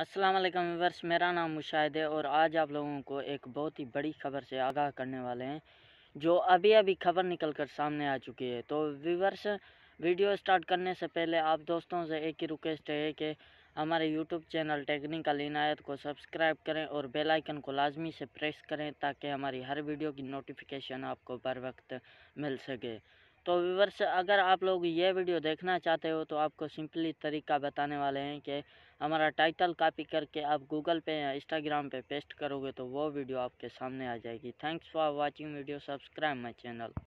अस्सलाम वालेकुम मेरा नाम मुशाहिद है और आज आप लोगों को एक बहुत ही बड़ी खबर से आगाह करने वाले हैं जो अभी अभी खबर निकल कर सामने आ चुकी है तो व्यवर्स वीडियो स्टार्ट करने से पहले आप दोस्तों से एक ही रिक्वेस्ट है कि हमारे यूट्यूब चैनल टेक्निकल इनायत को सब्सक्राइब करें और बेल आइकन को लाजमी से प्रेस करें ताकि हमारी हर वीडियो की नोटिफिकेशन आपको बर वक्त मिल सके तो व्यूवर्स अगर आप लोग ये वीडियो देखना चाहते हो तो आपको सिंपली तरीका बताने वाले हैं कि हमारा टाइटल कॉपी करके आप गूगल पे या इंस्टाग्राम पे पेस्ट करोगे तो वो वीडियो आपके सामने आ जाएगी thanks for watching video subscribe my channel